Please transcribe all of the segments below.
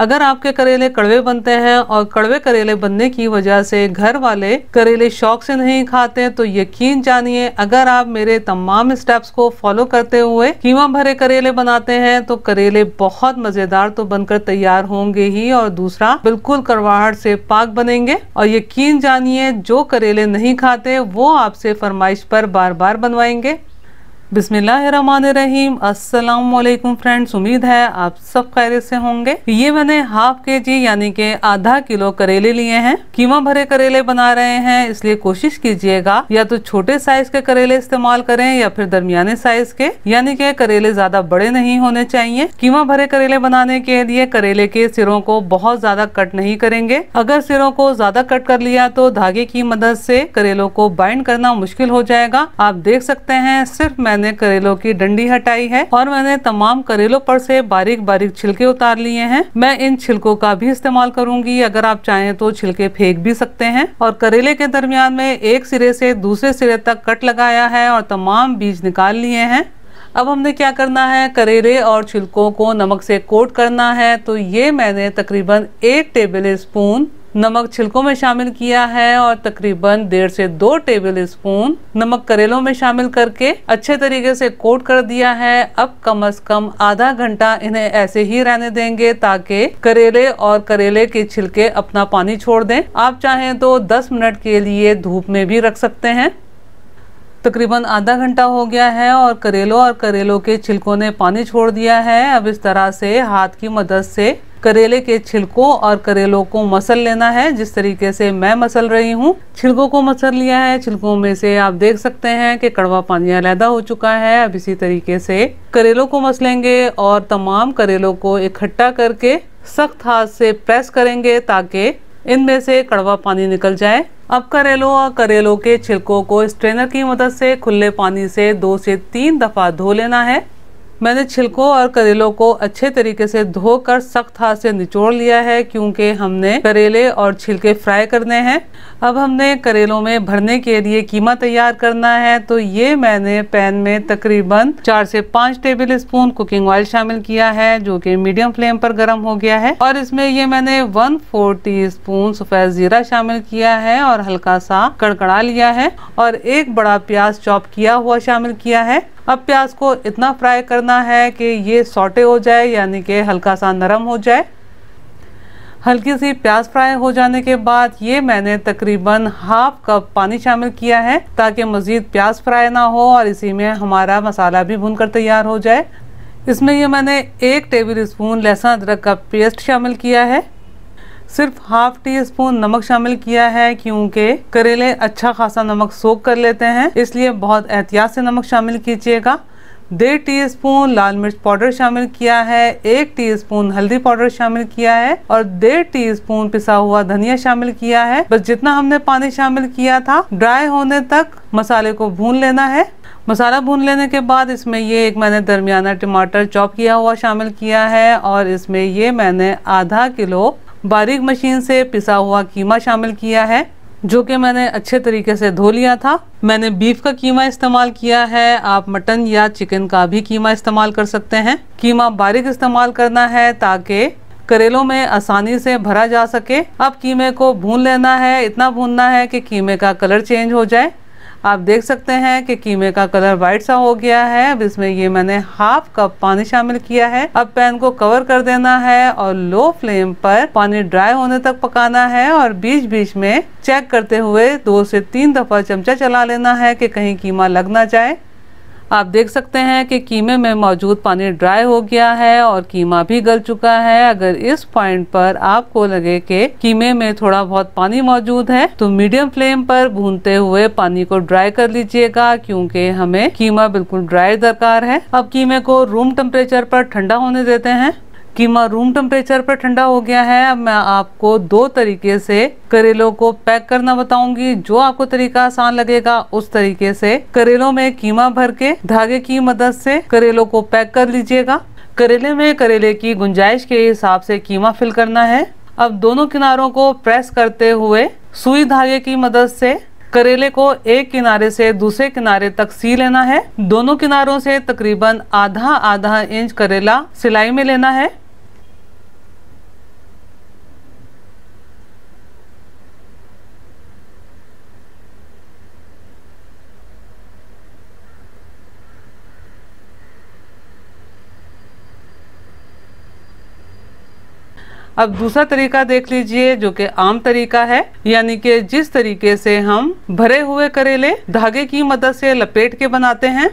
अगर आपके करेले कड़वे बनते हैं और कड़वे करेले बनने की वजह से घर वाले करेले शौक से नहीं खाते तो यकीन जानिए अगर आप मेरे तमाम स्टेप्स को फॉलो करते हुए कीमा भरे करेले बनाते हैं तो करेले बहुत मजेदार तो बनकर तैयार होंगे ही और दूसरा बिल्कुल करवाहट से पाक बनेंगे और यकीन जानिए जो करेले नहीं खाते वो आपसे फरमाइश पर बार बार बनवाएंगे बिसमीम असलकुम फ्रेंड्स उम्मीद है आप सब खैर से होंगे ये मैंने हाफ के जी यानी के आधा किलो करेले लिए हैं कीमा भरे करेले बना रहे हैं इसलिए कोशिश कीजिएगा या तो छोटे साइज के करेले इस्तेमाल करें या फिर दरमियाने साइज के यानी के करेले ज्यादा बड़े नहीं होने चाहिए कीमा भरे करेले बनाने के लिए करेले के सिरों को बहुत ज्यादा कट नहीं करेंगे अगर सिरों को ज्यादा कट कर लिया तो धागे की मदद से करेलों को बाइंड करना मुश्किल हो जाएगा आप देख सकते हैं सिर्फ मैं मैंने करेलों की डंडी हटाई है और मैंने तमाम करेलों पर से बारीक बारीक छिलके उतार लिए हैं मैं इन छिलकों का भी इस्तेमाल करूंगी अगर आप चाहें तो छिलके फेंक भी सकते हैं और करेले के दरमियान में एक सिरे से दूसरे सिरे तक कट लगाया है और तमाम बीज निकाल लिए हैं अब हमने क्या करना है करेले और छिलकों को नमक से कोट करना है तो ये मैंने तकरीबन एक टेबल स्पून नमक छिलकों में शामिल किया है और तकरीबन डेढ़ से दो टेबल स्पून नमक करेलों में शामिल करके अच्छे तरीके से कोट कर दिया है अब कम अज कम आधा घंटा इन्हें ऐसे ही रहने देंगे ताकि करेले और करेले के छिलके अपना पानी छोड़ दें आप चाहें तो 10 मिनट के लिए धूप में भी रख सकते हैं तकरीबन आधा घंटा हो गया है और करेलों और करेलों के छिलकों ने पानी छोड़ दिया है अब इस तरह से हाथ की मदद से करेले के छिलकों और करेलों को मसल लेना है जिस तरीके से मैं मसल रही हूँ छिलकों को मसल लिया है छिलकों में से आप देख सकते हैं कि कड़वा पानी अलहदा हो चुका है अब इसी तरीके से करेलों को मसलेंगे और तमाम करेलों को इकट्ठा करके सख्त हाथ से प्रेस करेंगे ताकि इनमें से कड़वा पानी निकल जाए अब करेलों और करेलों के छिलकों को स्ट्रेनर की मदद से खुले पानी से दो से तीन दफ़ा धो लेना है मैंने छिलकों और करेलों को अच्छे तरीके से धोकर सख्त हाथ से निचोड़ लिया है क्योंकि हमने करेले और छिलके फ्राई करने हैं अब हमने करेलों में भरने के लिए कीमा तैयार करना है तो ये मैंने पैन में तकरीबन चार से पाँच टेबल स्पून कुकिंग ऑयल शामिल किया है जो कि मीडियम फ्लेम पर गर्म हो गया है और इसमें ये मैंने वन फोर टी स्पून सफ़ेद ज़ीरा शामिल किया है और हल्का सा कड़कड़ा लिया है और एक बड़ा प्याज चॉप किया हुआ शामिल किया है अब प्याज को इतना फ्राई करना है कि ये सोटे हो जाए यानी कि हल्का सा नरम हो जाए हल्की सी प्याज फ्राई हो जाने के बाद ये मैंने तकरीबन हाफ कप पानी शामिल किया है ताकि मज़ीद प्याज फ्राई ना हो और इसी में हमारा मसाला भी भून कर तैयार हो जाए इसमें ये मैंने एक टेबल स्पून लहसुन अदरक का पेस्ट शामिल किया है सिर्फ हाफ टी स्पून नमक शामिल किया है क्योंकि करेले अच्छा खासा नमक सोख कर लेते हैं इसलिए बहुत एहतियात से नमक शामिल कीजिएगा डेढ़ टी स्पून लाल मिर्च पाउडर शामिल किया है एक टी स्पून हल्दी पाउडर शामिल किया है और डेढ़ टी स्पून पिसा हुआ धनिया शामिल किया है बस जितना हमने पानी शामिल किया था ड्राई होने तक मसाले को भून लेना है मसाला भून लेने के बाद इसमें ये एक मैंने दरमियाना टमाटर चॉप किया हुआ शामिल किया है और इसमें ये मैंने आधा किलो बारीक मशीन से पिसा हुआ कीमा शामिल किया है जो कि मैंने अच्छे तरीके से धो लिया था मैंने बीफ का कीमा इस्तेमाल किया है आप मटन या चिकन का भी कीमा इस्तेमाल कर सकते हैं कीमा बारीक इस्तेमाल करना है ताकि करेलों में आसानी से भरा जा सके अब कीमे को भून लेना है इतना भूनना है कि कीमे का कलर चेंज हो जाए आप देख सकते हैं कि कीमे का कलर वाइट सा हो गया है अब इसमें ये मैंने हाफ कप पानी शामिल किया है अब पैन को कवर कर देना है और लो फ्लेम पर पानी ड्राई होने तक पकाना है और बीच बीच में चेक करते हुए दो से तीन दफा चमचा चला लेना है कि कहीं कीमा लग ना जाए आप देख सकते हैं कि कीमे में मौजूद पानी ड्राई हो गया है और कीमा भी गल चुका है अगर इस पॉइंट पर आपको लगे कि कीमे में थोड़ा बहुत पानी मौजूद है तो मीडियम फ्लेम पर भूनते हुए पानी को ड्राई कर लीजिएगा क्योंकि हमें कीमा बिल्कुल ड्राई दरकार है अब कीमे को रूम टेम्परेचर पर ठंडा होने देते हैं कीमा रूम टेम्परेचर पर ठंडा हो गया है अब मैं आपको दो तरीके से करेलों को पैक करना बताऊंगी जो आपको तरीका आसान लगेगा उस तरीके से करेलों में कीमा भर के धागे की मदद से करेलों को पैक कर लीजिएगा करेले में करेले की गुंजाइश के हिसाब से कीमा फिल करना है अब दोनों किनारों को प्रेस करते हुए सुई धागे की मदद से करेले को एक किनारे से दूसरे किनारे तक सी लेना है दोनों किनारों से तकरीबन आधा आधा इंच करेला सिलाई में लेना है अब दूसरा तरीका देख लीजिए जो कि आम तरीका है यानी कि जिस तरीके से हम भरे हुए करेले धागे की मदद से लपेट के बनाते हैं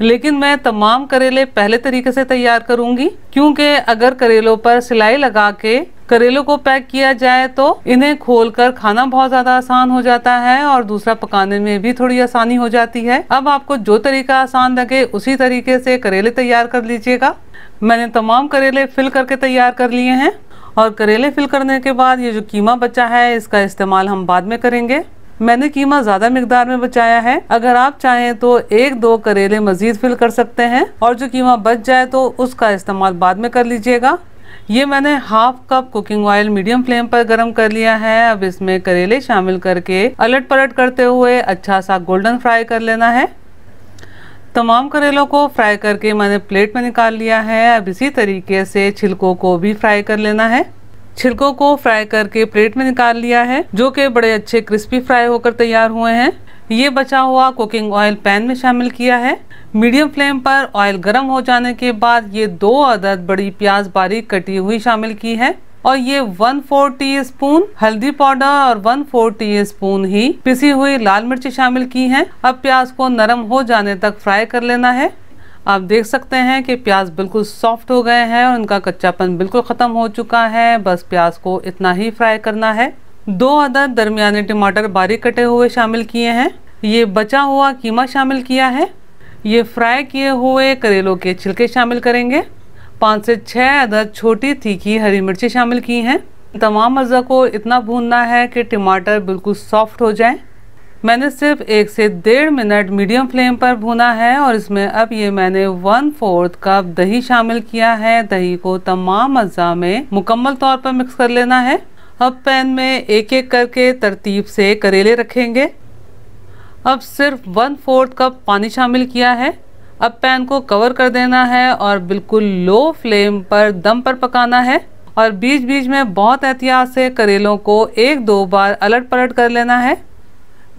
लेकिन मैं तमाम करेले पहले तरीके से तैयार करूंगी क्योंकि अगर करेलों पर सिलाई लगा के करेलों को पैक किया जाए तो इन्हें खोलकर खाना बहुत ज़्यादा आसान हो जाता है और दूसरा पकाने में भी थोड़ी आसानी हो जाती है अब आपको जो तरीका आसान लगे उसी तरीके से करेले तैयार कर लीजिएगा मैंने तमाम करेले फिल करके तैयार कर लिए हैं और करेले फिल करने के बाद ये जो कीमा बचा है इसका इस्तेमाल हम बाद में करेंगे मैंने कीमा ज़्यादा मकदार में बचाया है अगर आप चाहें तो एक दो करेले मज़ीद फिल कर सकते हैं और जो कीमा बच जाए तो उसका इस्तेमाल बाद में कर लीजिएगा ये मैंने half cup cooking oil medium flame पर गरम कर लिया है अब इसमें करेले शामिल करके अलट पलट करते हुए अच्छा सा गोल्डन फ्राई कर लेना है तमाम करेलों को फ्राई करके मैंने प्लेट में निकाल लिया है अब इसी तरीके से छिलकों को भी फ्राई कर लेना है छिलकों को फ्राई करके प्लेट में निकाल लिया है जो कि बड़े अच्छे क्रिस्पी फ्राई होकर तैयार हुए हैं ये बचा हुआ कुकिंग ऑयल पैन में शामिल किया है मीडियम फ्लेम पर ऑयल गर्म हो जाने के बाद ये दो अदद बड़ी प्याज बारीक कटी हुई शामिल की है और ये वन फोर टी स्पून हल्दी पाउडर और वन फोर टी स्पून ही पिसी हुई लाल मिर्ची शामिल की हैं अब प्याज को नरम हो जाने तक फ्राई कर लेना है आप देख सकते हैं कि प्याज बिल्कुल सॉफ्ट हो गए हैं और उनका कच्चापन बिल्कुल ख़त्म हो चुका है बस प्याज को इतना ही फ्राई करना है दो अदर दरमियाने टमाटर बारीक कटे हुए शामिल किए हैं ये बचा हुआ कीमा शामिल किया है ये फ्राई किए हुए करेलों के छिलके शामिल करेंगे पाँच से छः अदर छोटी तीखी हरी मिर्ची शामिल की हैं तमाम अज़ा को इतना भूनना है कि टमाटर बिल्कुल सॉफ्ट हो जाए मैंने सिर्फ एक से डेढ़ मिनट मीडियम फ्लेम पर भूना है और इसमें अब ये मैंने वन फोर्थ कप दही शामिल किया है दही को तमाम अज्जा में मुकम्मल तौर पर मिक्स कर लेना है अब पैन में एक एक करके तरतीब से करेले रखेंगे अब सिर्फ वन फोर्थ कप पानी शामिल किया है अब पैन को कवर कर देना है और बिल्कुल लो फ्लेम पर दम पर पकाना है और बीच बीच में बहुत एहतियात से करेलों को एक दो बार अलट पलट कर लेना है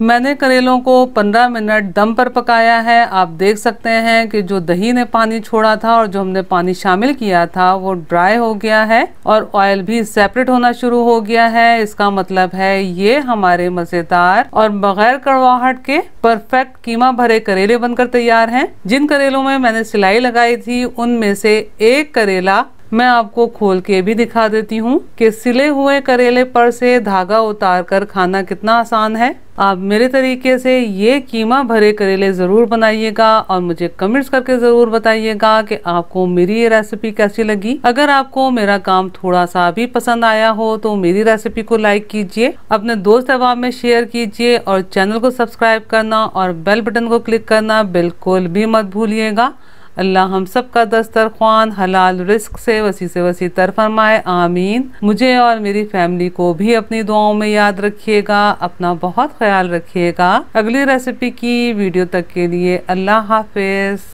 मैंने करेलों को 15 मिनट दम पर पकाया है आप देख सकते हैं कि जो दही ने पानी छोड़ा था और जो हमने पानी शामिल किया था वो ड्राई हो गया है और ऑयल भी सेपरेट होना शुरू हो गया है इसका मतलब है ये हमारे मज़ेदार और बगैर कड़वाहट के परफेक्ट कीमा भरे करेले बनकर तैयार हैं जिन करेलों में मैंने सिलाई लगाई थी उनमें से एक करेला मैं आपको खोल के भी दिखा देती हूँ कि सिले हुए करेले पर से धागा उतार कर खाना कितना आसान है आप मेरे तरीके से ये कीमा भरे करेले ज़रूर बनाइएगा और मुझे कमेंट्स करके ज़रूर बताइएगा कि आपको मेरी ये रेसिपी कैसी लगी अगर आपको मेरा काम थोड़ा सा भी पसंद आया हो तो मेरी रेसिपी को लाइक कीजिए अपने दोस्त अहबाब में शेयर कीजिए और चैनल को सब्सक्राइब करना और बेल बटन को क्लिक करना बिल्कुल भी मत भूलिएगा अल्लाह हम सब का दस्तरखान हलाल रिस्क से वसी से वसी तर फरमाए आमीन मुझे और मेरी फैमिली को भी अपनी दुआओं में याद रखिएगा अपना बहुत ख्याल रखिएगा अगली रेसिपी की वीडियो तक के लिए अल्लाह हाफिज